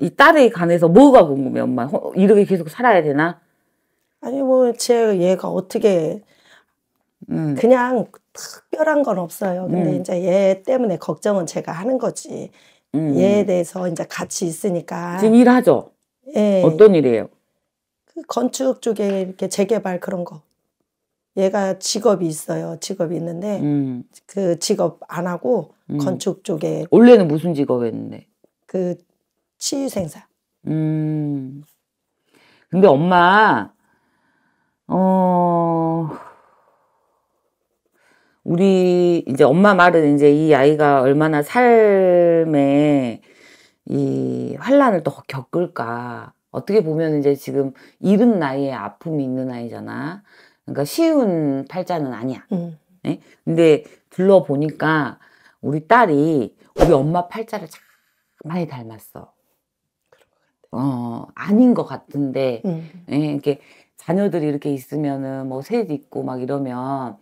이 딸에 관해서 뭐가 궁금해 엄마 이렇게 계속 살아야 되나? 아니 뭐 제 얘가 어떻게 음. 그냥 특별한 건 없어요. 근데 음. 이제 얘 때문에 걱정은 제가 하는 거지. 음. 얘에 대해서 이제 같이 있으니까 지금 일하죠. 예. 어떤 일이에요? 그 건축 쪽에 이렇게 재개발 그런 거. 얘가 직업이 있어요. 직업이 있는데 음. 그 직업 안 하고 음. 건축 쪽에 원래는 무슨 직업했는데? 그 치유생사. 음. 근데 엄마, 어, 우리, 이제 엄마 말은 이제 이 아이가 얼마나 삶에 이 환란을 더 겪을까. 어떻게 보면 이제 지금 이른 나이에 아픔이 있는 아이잖아. 그러니까 쉬운 팔자는 아니야. 음. 네? 근데 둘러보니까 우리 딸이 우리 엄마 팔자를 참 많이 닮았어. 어 아닌 것 같은데 음. 예, 이렇게 자녀들이 이렇게 있으면은 뭐셋 있고 막 이러면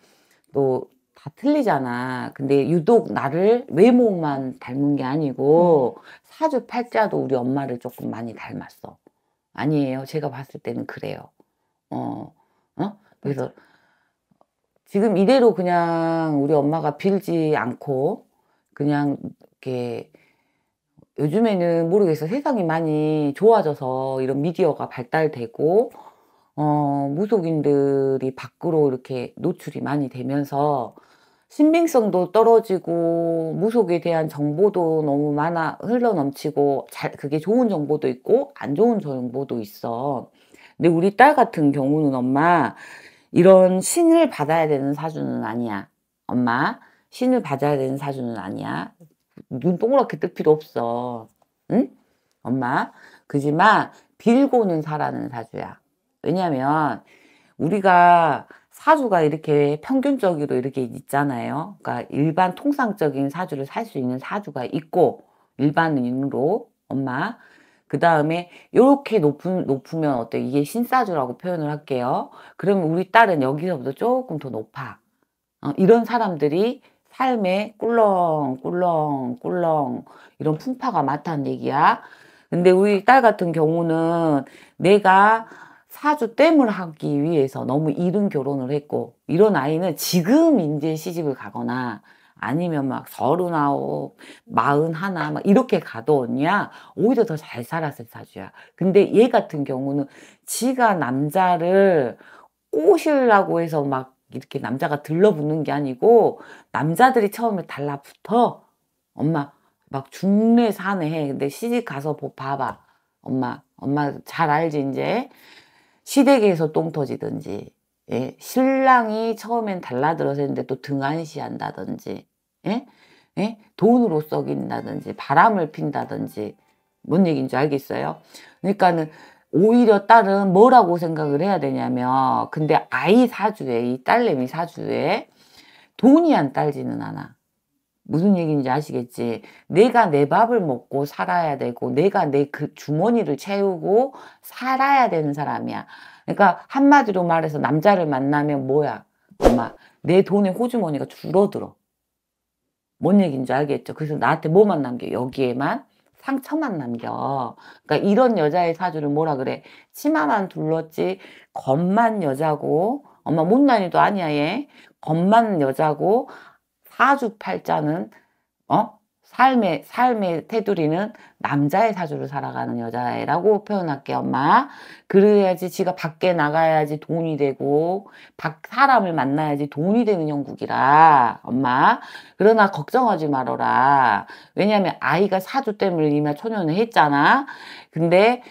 또 다 틀리잖아. 근데 유독 나를 외모만 닮은 게 아니고 음. 사주 팔자도 우리 엄마를 조금 많이 닮았어. 아니에요. 제가 봤을 때는 그래요. 어, 어? 그래서 지금 이대로 그냥 우리 엄마가 빌지 않고 그냥 이렇게 요즘에는 모르겠어. 세상이 많이 좋아져서 이런 미디어가 발달되고, 어, 무속인들이 밖으로 이렇게 노출이 많이 되면서 신빙성도 떨어지고, 무속에 대한 정보도 너무 많아 흘러 넘치고, 잘, 그게 좋은 정보도 있고, 안 좋은 정보도 있어. 근데 우리 딸 같은 경우는 엄마, 이런 신을 받아야 되는 사주는 아니야. 엄마, 신을 받아야 되는 사주는 아니야. 눈 동그랗게 뜰 필요 없어. 응? 엄마. 그지만 빌고는 사라는 사주야. 왜냐면 우리가 사주가 이렇게 평균적으로 이렇게 있잖아요. 그러니까 일반 통상적인 사주를 살 수 있는 사주가 있고 일반인으로 엄마 그 다음에 이렇게 높은, 높으면 어때? 이게 신사주라고 표현을 할게요. 그러면 우리 딸은 여기서부터 조금 더 높아. 어, 이런 사람들이 삶에 꿀렁 꿀렁 꿀렁 이런 풍파가 많다는 얘기야. 근데 우리 딸 같은 경우는 내가 사주 땜을 하기 위해서 너무 이른 결혼을 했고 이런 아이는 지금 이제 시집을 가거나 아니면 막 서른아홉, 마흔하나 막 이렇게 가더냐 오히려 더 잘 살았을 사주야. 근데 얘 같은 경우는 지가 남자를 꼬시려고 해서 막 이렇게 남자가 들러붙는 게 아니고 남자들이 처음에 달라붙어 엄마 막 중내 사내 해 근데 시집 가서 봐봐 엄마 엄마 잘 알지 이제 시댁에서 똥 터지든지 예? 신랑이 처음엔 달라들어서 했는데 또 등한시한다든지 예? 예? 돈으로 썩인다든지 바람을 핀다든지 뭔 얘기인지 알겠어요? 그러니까는 오히려 딸은 뭐라고 생각을 해야 되냐면 근데 아이 사주에 이 딸내미 사주에 돈이 안 딸지는 않아. 무슨 얘기인지 아시겠지? 내가 내 밥을 먹고 살아야 되고 내가 내 그 주머니를 채우고 살아야 되는 사람이야. 그러니까 한마디로 말해서 남자를 만나면 뭐야? 엄마 내 돈의 호주머니가 줄어들어. 뭔 얘기인지 알겠죠? 그래서 나한테 뭐만 남겨? 여기에만 상처만 남겨. 그러니까 이런 여자의 사주를 뭐라 그래? 치마만 둘렀지 겉만 여자고 엄마 못난이도 아니야 얘. 겉만 여자고 사주팔자는 어? 삶의 삶의 테두리는 남자의 사주로 살아가는 여자애라고 표현할게 엄마. 그래야지 지가 밖에 나가야지 돈이 되고 밖 사람을 만나야지 돈이 되는 형국이라 엄마. 그러나 걱정하지 말어라. 왜냐하면 아이가 사주 때문에 이마 초년을 했잖아. 근데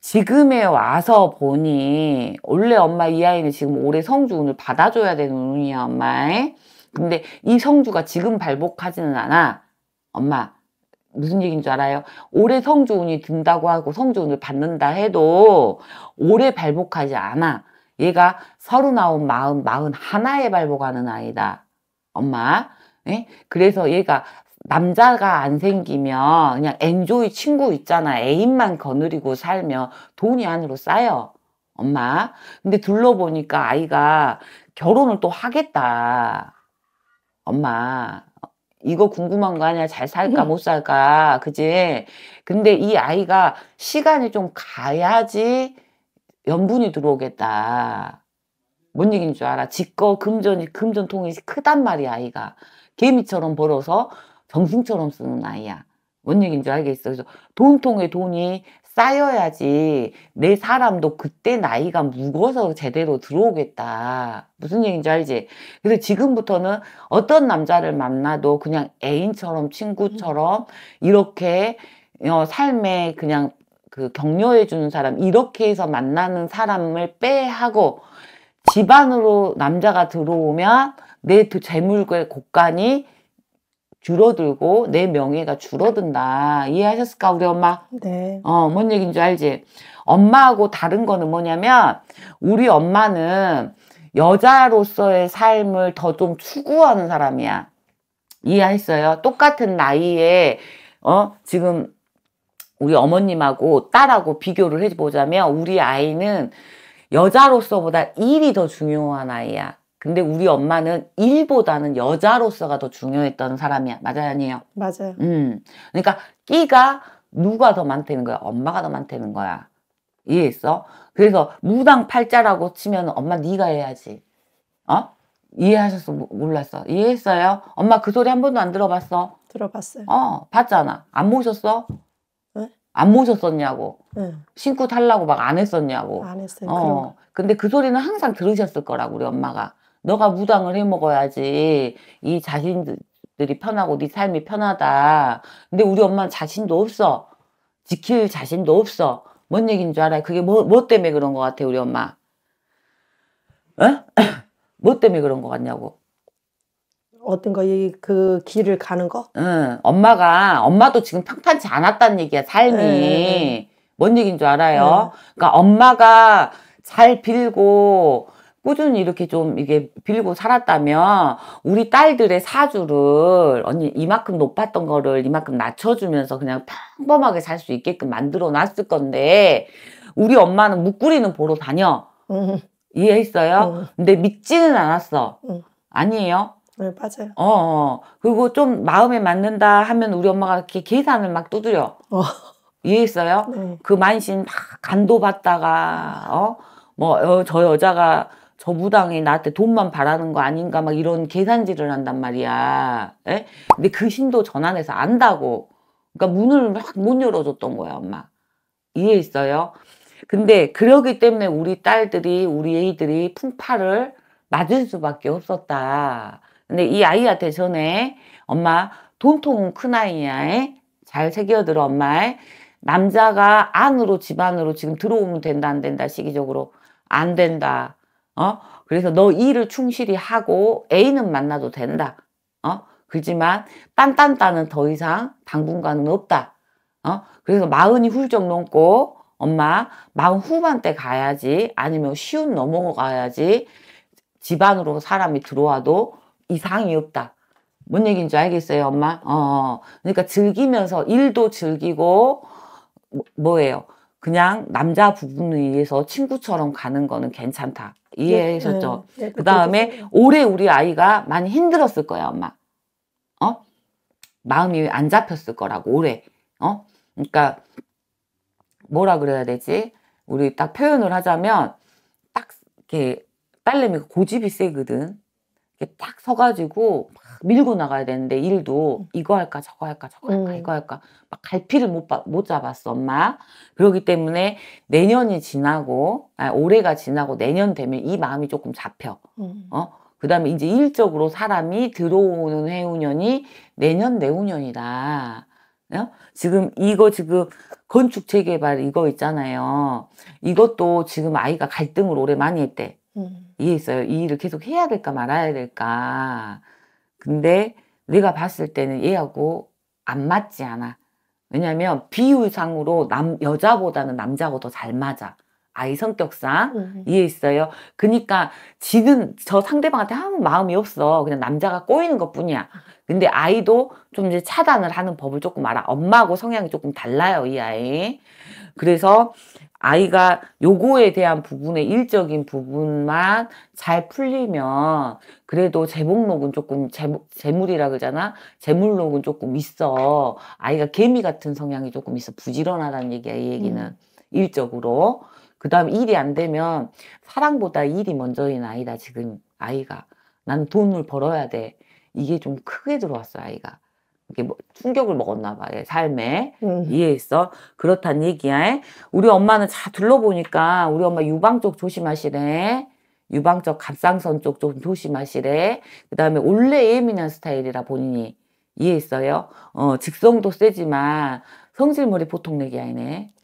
지금에 와서 보니 원래 엄마 이 아이는 지금 올해 성주 운을 받아줘야 되는 운이야 엄마. 근데 이 성주가 지금 발복하지는 않아. 엄마 무슨 얘기인 줄 알아요? 올해 성조운이 든다고 하고 성조운을 받는다 해도 올해 발복하지 않아. 얘가 서른아홉, 마흔, 마흔 하나에 발복하는 아이다. 엄마. 예? 그래서 얘가 남자가 안 생기면 그냥 엔조이 친구 있잖아. 애인만 거느리고 살면 돈이 안으로 쌓여. 엄마. 근데 둘러보니까 아이가 결혼을 또 하겠다. 엄마. 이거 궁금한 거 아니야? 잘 살까, 못 살까. 음. 그지? 근데 이 아이가 시간이 좀 가야지 염분이 들어오겠다. 뭔 얘기인 줄 알아? 직거 금전이, 금전통이 크단 말이야, 아이가. 개미처럼 벌어서 정신처럼 쓰는 아이야. 뭔 얘기인 줄 알겠어. 그래서 돈통에 돈이 쌓여야지 내 사람도 그때 나이가 묵어서 제대로 들어오겠다. 무슨 얘기인지 알지? 그래서 지금부터는 어떤 남자를 만나도 그냥 애인처럼 친구처럼 이렇게 어, 삶에 그냥 그 격려해 주는 사람 이렇게 해서 만나는 사람을 빼하고 집안으로 남자가 들어오면 내 재물의 곳간이 줄어들고 내 명예가 줄어든다. 이해하셨을까 우리 엄마? 네. 어, 뭔얘긴줄 알지? 엄마하고 다른 거는 뭐냐면 우리 엄마는 여자로서의 삶을 더 좀 추구하는 사람이야. 이해했어요? 똑같은 나이에 어 지금 우리 어머님하고 딸하고 비교를 해보자면 우리 아이는 여자로서보다 일이 더 중요한 아이야. 근데 우리 엄마는 일보다는 여자로서가 더 중요했던 사람이야. 맞아요, 아니에요? 맞아요. 음. 그러니까 끼가 누가 더 많다는 거야? 엄마가 더 많다는 거야. 이해했어? 그래서 무당 팔자라고 치면 엄마 네가 해야지. 어? 이해하셨어? 몰랐어. 이해했어요? 엄마 그 소리 한 번도 안 들어봤어? 들어봤어요. 어, 봤잖아. 안 모셨어? 안 모셨었냐고. 네. 신고 탈라고 막 안 했었냐고. 안 했어요. 어. 근데 그 소리는 항상 들으셨을 거라고 우리 엄마가. 너가 무당을 해 먹어야지 이 자신들이 편하고 네 삶이 편하다. 근데 우리 엄마는 자신도 없어. 지킬 자신도 없어. 뭔 얘기인 줄알아 그게 뭐, 뭐 때문에 그런 것 같아 우리 엄마? 어? 뭐 때문에 그런 것 같냐고. 어떤 거, 그 길을 가는 거? 응. 엄마가, 엄마도 지금 평탄치 않았다는 얘기야, 삶이. 네. 뭔 얘기인 줄 알아요? 네. 그러니까 엄마가 잘 빌고, 꾸준히 이렇게 좀 이게 빌고 살았다면 우리 딸들의 사주를 언니 이만큼 높았던 거를 이만큼 낮춰주면서 그냥 평범하게 살 수 있게끔 만들어 놨을 건데 우리 엄마는 묵구리는 보러 다녀. 음. 이해했어요? 음. 근데 믿지는 않았어. 음. 아니에요? 네, 맞아요. 어, 어, 그리고 좀 마음에 맞는다 하면 우리 엄마가 이렇게 계산을 막 두드려. 어. 이해했어요? 네. 그 만신 막 간도 받다가, 어? 뭐, 어, 저 여자가 저 무당이 나한테 돈만 바라는 거 아닌가 막 이런 계산질을 한단 말이야. 에? 예? 근데 그 신도 전환해서 안다고. 그러니까 문을 막 못 열어줬던 거야 엄마. 이해 있어요? 근데 그러기 때문에 우리 딸들이 우리 애들이 풍파를 맞을 수밖에 없었다. 근데 이 아이한테 전에 엄마 돈통은 큰아이야. 잘 새겨들어 엄마. 남자가 안으로 집안으로 지금 들어오면 된다 안 된다 시기적으로 안 된다. 어? 그래서 너 일을 충실히 하고 애인은 만나도 된다. 어? 그지만 딴딴따는 더 이상 당분간은 없다. 어? 그래서 마흔이 훌쩍 넘고 엄마 마흔 후반때 가야지 아니면 쉬운 넘어가야지 집안으로 사람이 들어와도 이상이 없다. 뭔 얘기인지 알겠어요 엄마? 어, 어. 그러니까 즐기면서 일도 즐기고 뭐, 뭐예요? 그냥 남자 부분에의해서 친구처럼 가는 거는 괜찮다. 이해하셨죠? 네, 네, 네 그 다음에 올해 우리 아이가 많이 힘들었을 거야, 엄마. 어? 마음이 안 잡혔을 거라고, 올해. 어? 그러니까, 뭐라 그래야 되지? 우리 딱 표현을 하자면, 딱, 이렇게, 딸내미가 고집이 세거든. 이렇게 딱 서가지고, 밀고 나가야 되는데 일도 음. 이거 할까 저거 할까 저거 할까 음. 이거 할까 막 갈피를 못, 못 잡았어 엄마 그러기 때문에 내년이 지나고 아 올해가 지나고 내년 되면 이 마음이 조금 잡혀 음. 어 그다음에 이제 일적으로 사람이 들어오는 해운년이 내년 내후년이다 어? 지금 이거 지금 건축 재개발 이거 있잖아요 이것도 지금 아이가 갈등을 오래 많이 했대 음. 이해했어요. 이 일을 계속 해야 될까 말아야 될까. 근데 내가 봤을 때는 얘하고 안 맞지 않아. 왜냐면 비율상으로 남 여자보다는 남자하고 더 잘 맞아. 아이 성격상 음. 이해했어요. 그니까 지금 저 상대방한테 아무 마음이 없어. 그냥 남자가 꼬이는 것뿐이야. 근데 아이도 좀 이제 차단을 하는 법을 조금 알아. 엄마하고 성향이 조금 달라요, 이 아이. 그래서 아이가 요거에 대한 부분의 일적인 부분만 잘 풀리면 그래도 재목록은 조금 재물이라 그러잖아 재물록은 조금 있어 아이가 개미 같은 성향이 조금 있어 부지런하다는 얘기야 이 얘기는 음. 일적으로 그 다음 일이 안 되면 사랑보다 일이 먼저인 아이다, 지금 아이가. 나는 돈을 벌어야 돼. 이게 좀 크게 들어왔어, 아이가. 이게 뭐 충격을 먹었나 봐, 예, 삶에. 음. 이해했어? 그렇단 얘기야. 우리 엄마는 자, 둘러보니까 우리 엄마 유방 쪽 조심하시래. 유방쪽 갑상선 쪽 좀 조심하시래. 그 다음에 원래 예민한 스타일이라 본인이 이해했어요? 어, 직성도 세지만 성질머리 보통 내기 아니네.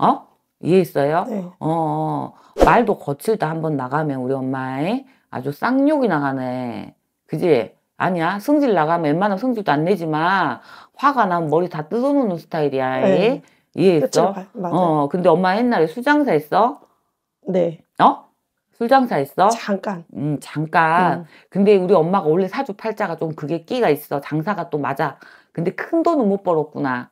어? 이해했어요? 네. 어, 어, 말도 거칠다 한 번 나가면 우리 엄마의 아주 쌍욕이 나가네. 그지? 아니야. 성질 나가면 웬만하 성질도 안 내지만 화가 나면 머리 다 뜯어놓는 스타일이야. 네. 이해했어? 봐, 어, 어, 근데 엄마 옛날에 수장사 했어? 네. 어? 술장사 했어? 잠깐. 음, 잠깐. 음. 근데 우리 엄마가 원래 사주 팔자가 좀 그게 끼가 있어. 장사가 또 맞아. 근데 큰 돈은 못 벌었구나.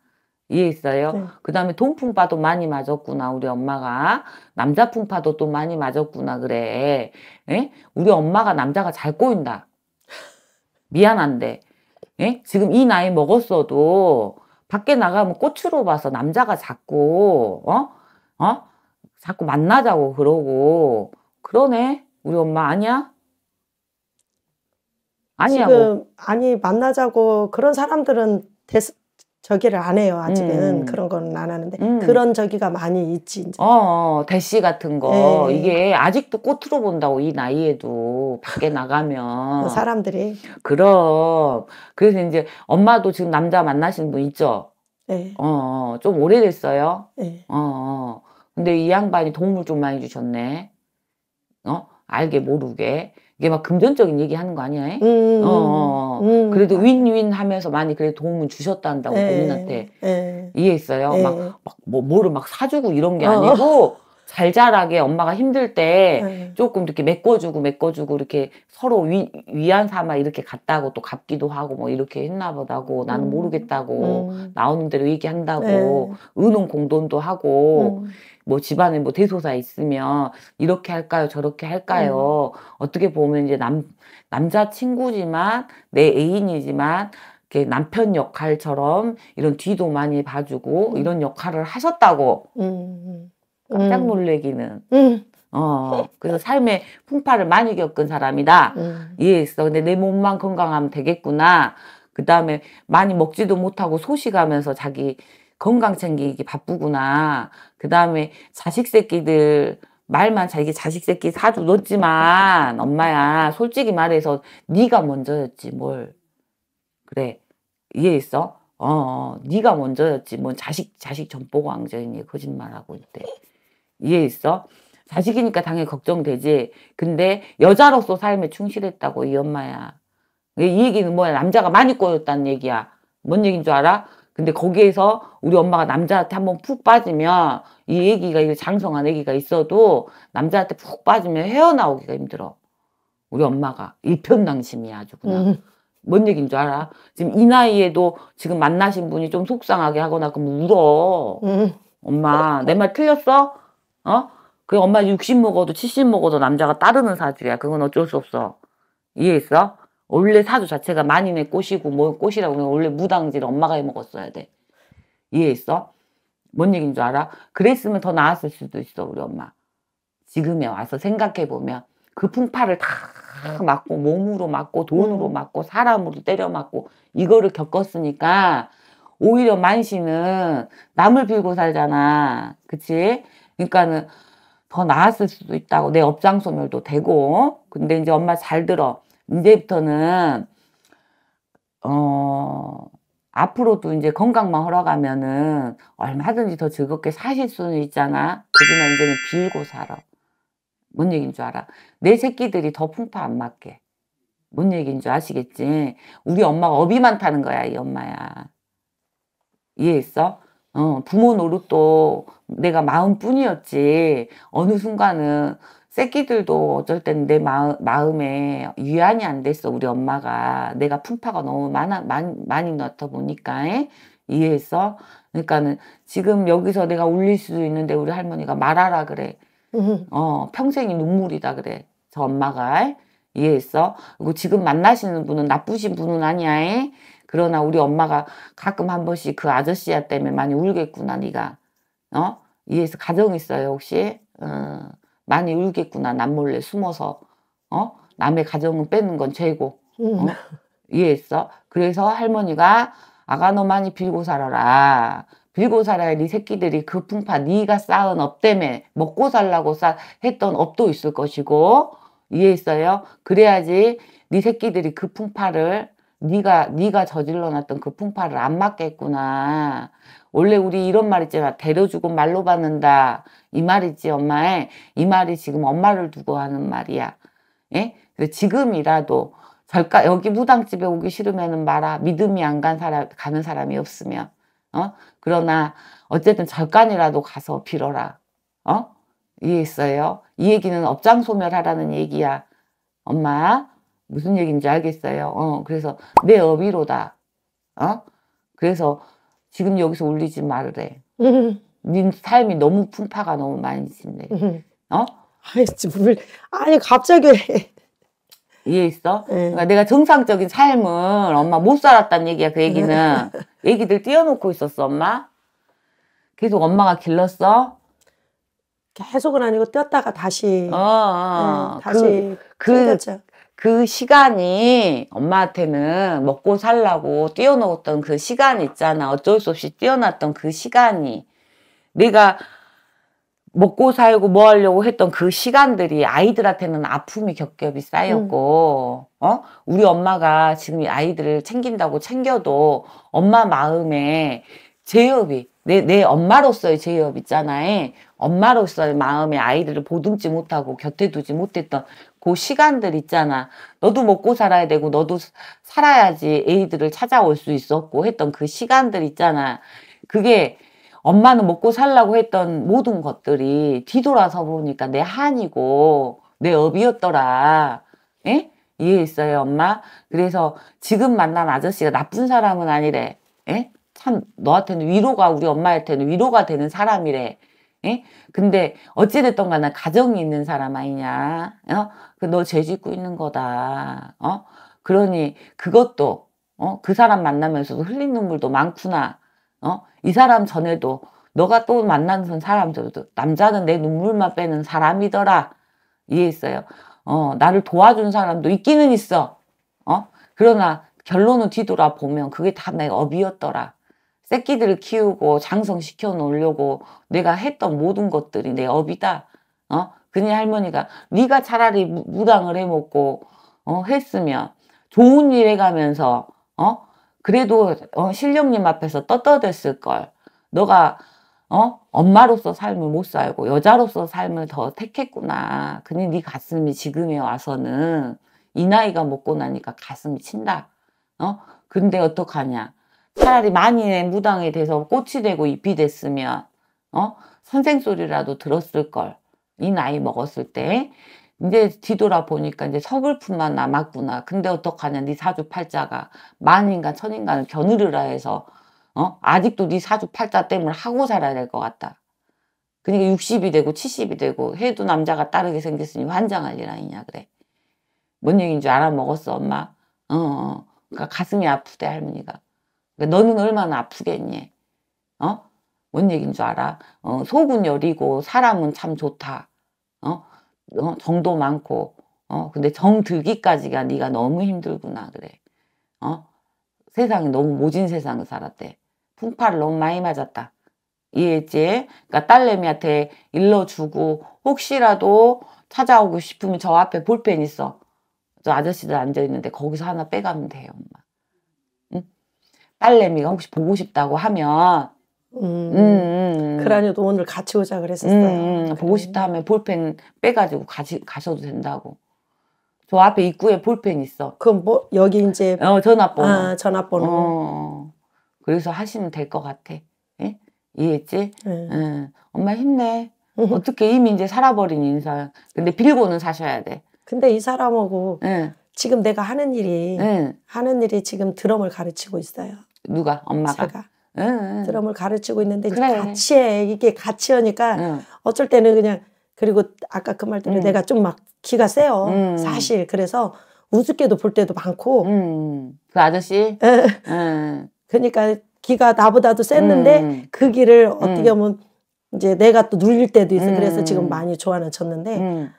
이해했어요? 네. 그 다음에 동풍파도 많이 맞았구나, 우리 엄마가. 남자풍파도 또 많이 맞았구나, 그래. 에? 예? 우리 엄마가 남자가 잘 꼬인다. 미안한데. 에? 예? 지금 이 나이 먹었어도 밖에 나가면 꽃으로 봐서 남자가 자꾸, 어? 어? 자꾸 만나자고 그러고. 그러네? 우리 엄마 아니야? 아니야. 지금, 아니, 만나자고 그런 사람들은 됐, 저기를 안 해요 아직은 음. 그런 건 안 하는데 음. 그런 저기가 많이 있지 이제. 어, 어 대시 같은 거 네. 이게 아직도 꽃으로 본다고 이 나이에도 밖에 나가면 그 사람들이 그럼 그래서 이제 엄마도 지금 남자 만나시는 분 있죠. 네. 어, 좀 오래됐어요. 네. 어, 근데 이 양반이 동물 좀 많이 주셨네. 어, 알게 모르게 이게 막 금전적인 얘기하는 거 아니야? 음, 어, 어. 음, 음, 그래도 윈윈 하면서 많이 그래 도움을 주셨다한다고 네, 본인한테 네. 이해했어요. 네. 막, 막 뭐, 뭐를 막 사주고 이런 게 어. 아니고 어. 잘 자라게 엄마가 힘들 때 네. 조금 이렇게 메꿔주고 메꿔주고 이렇게 서로 위, 위안 삼아 이렇게 갔다고 또 갚기도 하고 뭐 이렇게 했나 보다고 나는 음. 모르겠다고 음. 나오는 대로 얘기한다고 네. 의논 공돈도 하고 뭐 집안에 뭐 대소사 있으면 이렇게 할까요? 저렇게 할까요? 음. 어떻게 보면 이제 남, 남자친구지만 내 애인이지만 이렇게 남편 역할처럼 이런 뒤도 많이 봐주고 음. 이런 역할을 하셨다고. 음. 음. 깜짝 음. 놀래기는. 음. 어, 그래서 삶의 풍파를 많이 겪은 사람이다. 이해했어. 근데 내 몸만 건강하면 되겠구나. 그 다음에 많이 먹지도 못하고 소식하면서 자기 건강 챙기기 바쁘구나. 그 다음에 자식 새끼들 말만 자기 자식 새끼 사주었지만 엄마야 솔직히 말해서 네가 먼저였지 뭘 그래 이해했어? 어, 어 네가 먼저였지 뭔 자식 자식 전보고 왕자이니 거짓말하고 있대 이해했어? 자식이니까 당연히 걱정되지 근데 여자로서 삶에 충실했다고 이 엄마야 이 얘기는 뭐야 남자가 많이 꼬였다는 얘기야 뭔 얘기인 줄 알아? 근데 거기에서 우리 엄마가 남자한테 한번 푹 빠지면 이 애기가 이 장성한 애기가 있어도 남자한테 푹 빠지면 헤어나오기가 힘들어. 우리 엄마가 일편당심이 아주 그냥. 음. 뭔 얘기인 줄 알아? 지금 이 나이에도 지금 만나신 분이 좀 속상하게 하거나 그럼 울어. 음. 엄마 내 말 틀렸어? 어? 그 엄마 60 먹어도 70 먹어도 남자가 따르는 사주야. 그건 어쩔 수 없어. 이해했어? 원래 사주 자체가 만인의 꽃이고 뭐 꽃이라고 그냥 원래 무당질 엄마가 해먹었어야 돼. 이해했어? 뭔 얘기인 줄 알아? 그랬으면 더 나았을 수도 있어 우리 엄마. 지금에 와서 생각해보면 그 풍파를 다 맞고 몸으로 맞고 돈으로 맞고 음. 사람으로 때려 맞고 이거를 겪었으니까 오히려 만신은 남을 빌고 살잖아. 그치? 그러니까는 더 나았을 수도 있다고 내 업장 소멸도 되고 근데 이제 엄마 잘 들어 이제부터는 어 앞으로도 이제 건강만 허락하면은 얼마든지 더 즐겁게 사실 수는 있잖아. 그지만 이제는 빌고 살아. 뭔 얘기인 줄 알아? 내 새끼들이 더 풍파 안 맞게. 뭔 얘기인 줄 아시겠지? 우리 엄마가 업이 많다는 거야, 이 엄마야. 이해했어? 어, 부모 노릇도 내가 마음뿐이었지. 어느 순간은 새끼들도 어쩔 땐 내 마음에 위안이 안 됐어 우리 엄마가 내가 풍파가 너무 많아 많이, 많이 넣다 보니까 에? 이해했어 그러니까는 지금 여기서 내가 울릴 수도 있는데 우리 할머니가 말하라 그래 어 평생이 눈물이다 그래 저 엄마가 에? 이해했어 그리고 지금 만나시는 분은 나쁘신 분은 아니야 에? 그러나 우리 엄마가 가끔 한 번씩 그 아저씨야 때문에 많이 울겠구나 네가 어 이해해서 가정 있어요 혹시 어. 많이 울겠구나 남 몰래 숨어서 어 남의 가정은 빼는 건 죄고 어? 이해했어 그래서 할머니가 아가 너 많이 빌고 살아라 빌고 살아야 네 새끼들이 그 풍파 네가 쌓은 업 때문에 먹고 살라고 쌓 했던 업도 있을 것이고 이해했어요 그래야지 네 새끼들이 그 풍파를 네가 네가 저질러 놨던 그 풍파를 안 맞겠구나 원래 우리 이런 말 있잖아. 데려주고 말로 받는다. 이 말이지, 엄마의. 이 말이 지금 엄마를 두고 하는 말이야. 예? 그래서 지금이라도 절가 여기 무당집에 오기 싫으면은 말아. 믿음이 안 간 사람, 가는 사람이 없으면. 어? 그러나, 어쨌든 절간이라도 가서 빌어라. 어? 이해했어요? 이 얘기는 업장 소멸하라는 얘기야. 엄마, 무슨 얘기인지 알겠어요? 어, 그래서 내 어미로다. 어? 그래서 지금 여기서 울리지 말래. 음. 네 삶이 너무 풍파가 너무 많이 있네. 어? 아니, 물, 아니 갑자기 이해했어? 네. 그러니까 내가 정상적인 삶을 엄마 못 살았단 얘기야 그 얘기는 얘기들 띄워놓고 있었어 엄마 계속 엄마가 길렀어 계속은 아니고 떴다가 다시 어, 어. 네, 다시 그, 그, 그 시간이 엄마한테는 먹고 살라고 뛰어놓았던 그 시간 있잖아. 어쩔 수 없이 뛰어났던 그 시간이. 내가 먹고 살고 뭐 하려고 했던 그 시간들이 아이들한테는 아픔이 겹겹이 쌓였고, 음. 어? 우리 엄마가 지금 아이들을 챙긴다고 챙겨도 엄마 마음에 제협이 내, 내 엄마로서의 제이홉 있잖아요. 엄마로서의 마음에 아이들을 보듬지 못하고 곁에 두지 못했던 그 시간들 있잖아. 너도 먹고 살아야 되고 너도 살아야지 애들을 찾아올 수 있었고 했던 그 시간들 있잖아. 그게 엄마는 먹고 살라고 했던 모든 것들이 뒤돌아서 보니까 내 한이고 내 업이었더라. 예? 이해했어요, 엄마? 그래서 지금 만난 아저씨가 나쁜 사람은 아니래. 예? 참 너한테는 위로가 우리 엄마한테는 위로가 되는 사람이래. 예? 근데 어찌됐던 간에 가정이 있는 사람 아니냐. 어? 그 너죄 짓고 있는 거다. 어? 그러니 그것도 어? 그 사람 만나면서도 흘린 눈물도 많구나. 어? 이 사람 전에도 너가 또 만난 사람들도 남자는 내 눈물만 빼는 사람이더라. 이해했어요? 어, 나를 도와준 사람도 있기는 있어. 어? 그러나 결론을 뒤돌아보면 그게 다 내 업이었더라. 새끼들을 키우고 장성시켜 놓으려고 내가 했던 모든 것들이 내 업이다. 어? 그네 할머니가 네가 차라리 무당을 해먹고 어? 했으면 좋은 일 해가면서 어? 그래도 어, 실령님 앞에서 떳떳했을 걸. 너가 어? 엄마로서 삶을 못 살고 여자로서 삶을 더 택했구나. 그니 네 가슴이 지금에 와서는 이 나이가 먹고 나니까 가슴이 친다. 어? 근데 어떡하냐. 차라리 만인의 무당이 돼서 꽃이 되고 잎이 됐으면 어? 선생 소리라도 들었을 걸. 이 나이 먹었을 때 이제 뒤돌아보니까 이제 서글픔만 남았구나. 근데 어떡하냐. 네 사주팔자가 만인가 천인가는 겨누르라 해서 어? 아직도 네 사주팔자 때문에 하고 살아야 될 것 같다. 그러니까 60이 되고 70이 되고 해도 남자가 따르게 생겼으니 환장할 일 아니냐 그래. 뭔 얘기인 줄 알아먹었어 엄마. 어, 어. 어. 그러니까 가슴이 아프대 할머니가. 그러니까 너는 얼마나 아프겠니? 어? 뭔얘기줄 알아? 어, 속은 여리고 사람은 참 좋다. 어? 어? 정도 많고. 어? 근데 정 들기까지가 네가 너무 힘들구나 그래. 어? 세상이 너무 모진 세상을 살았대. 풍파를 너무 많이 맞았다. 이해했지? 그러니까 딸내미한테 일러주고 혹시라도 찾아오고 싶으면 저 앞에 볼펜 있어. 저 아저씨들 앉아있는데 거기서 하나 빼가면 돼요. 엄마. 딸내미가 혹시 보고 싶다고 하면 음, 음, 음. 그라니도 오늘 같이 오자 그랬었어요. 음, 음. 보고 싶다 하면 볼펜 빼가지고 같이 가셔도 된다고. 저 앞에 입구에 볼펜 있어. 그럼 뭐 여기 이제 어 전화번호. 아, 전화번호. 어, 어. 그래서 하시면 될 것 같아. 예? 이해했지? 음. 예. 응. 예. 엄마 힘내. 음. 어떻게 이미 이제 살아버린 인상. 근데 빌고는 사셔야 돼. 근데 이 사람하고 응. 예. 지금 내가 하는 일이 응. 예. 하는 일이 지금 드럼을 가르치고 있어요. 누가 엄마가? 제가. 응. 예, 예. 드럼을 가르치고 있는데 그래. 같이 해 이게 같이 하니까 응. 어쩔 때는 그냥 그리고 아까 그 말대로 음. 내가 좀 막 기가 세요 음. 사실 그래서 우습게도 볼 때도 많고 음. 그 아저씨 그러니까 기가 나보다도 셌는데 그 길을 어떻게 보면 이제 내가 또 눌릴 때도 있어 그래서 지금 많이 좋아는 쳤는데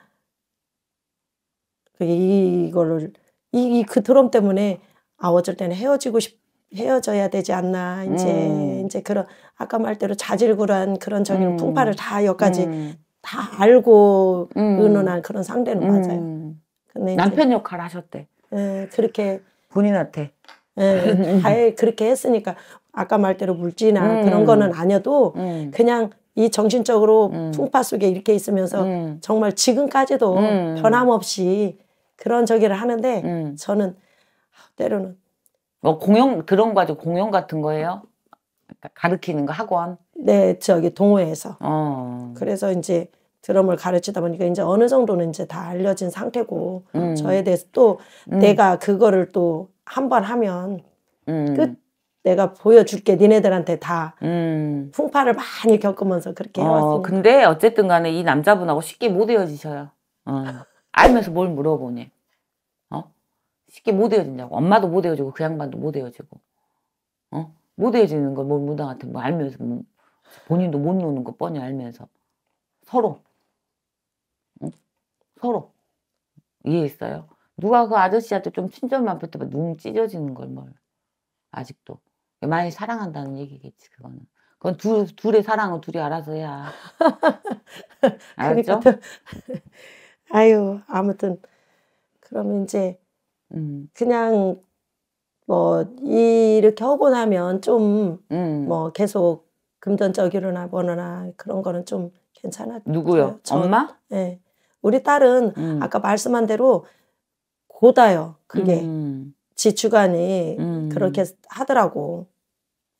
그 이거를 이, 그 드럼 때문에 아 어쩔 때는 헤어지고 싶 헤어져야 되지 않나 이제 음. 이제 그런 아까 말대로 자질구란 그런 저기 음. 풍파를 다 여기까지 음. 다 알고 음. 의논한 그런 상대는 음. 맞아요. 근데 남편 역할 하셨대. 예, 그렇게 본인한테. 예, 아예 그렇게 했으니까 아까 말대로 물지나 음. 그런 거는 아니어도 음. 그냥 이 정신적으로 풍파 속에 이렇게 있으면서 정말 지금까지도 변함없이 그런 저기를 하는데 음. 저는 때로는 뭐 공연 그런 거아 공연 같은 거예요? 그러니까 가르키는 거 학원? 네, 저기 동호회에서. 어. 그래서 이제 드럼을 가르치다 보니까 이제 어느 정도는 이제 다 알려진 상태고 음. 저에 대해서 또 음. 내가 그거를 또 한번 하면 음. 끝 내가 보여줄게 니네들한테 다 음. 풍파를 많이 겪으면서 그렇게 해왔습니다. 어, 근데 어쨌든 간에 이 남자분하고 쉽게 못 헤어지셔요. 어. 알면서 뭘 물어보니? 어? 쉽게 못 헤어진다고. 엄마도 못 헤어지고 그 양반도 못 헤어지고. 어? 못 헤어지는 걸뭘 뭐 무당한테 뭐 알면서 뭐 본인도 못 노는 거 뻔히 알면서 서로 응? 어? 서로 이해했어요? 누가 그 아저씨한테 좀 친절만 뱉으면 눈 찢어지는 걸 뭘 아직도 많이 사랑한다는 얘기겠지 그거는 그건 둘, 둘의 사랑은 둘이 알아서 해야 그러니까 알았죠? 아유, 아무튼. 그러면 이제, 음. 그냥, 뭐, 이렇게 하고 나면 좀, 음. 뭐, 계속 금전적으로나 뭐나 그런 거는 좀괜찮아 누구요? 저, 엄마? 네. 우리 딸은 음. 아까 말씀한 대로 고다요, 그게. 음. 지 주관이 음. 그렇게 하더라고,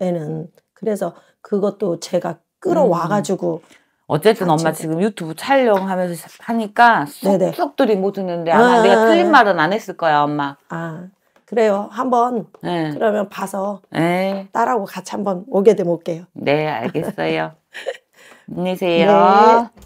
애는. 그래서 그것도 제가 끌어와가지고. 음. 어쨌든 엄마 지금 유튜브 촬영하면서 하니까 네네. 쑥쑥들이 못 듣는데 아마 아, 내가 틀린 말은 안 했을 거야 엄마. 아 그래요 한번 네. 그러면 봐서 네. 딸하고 같이 한번 오게 되면 올게요. 네 알겠어요. 안녕히 계세요. 네.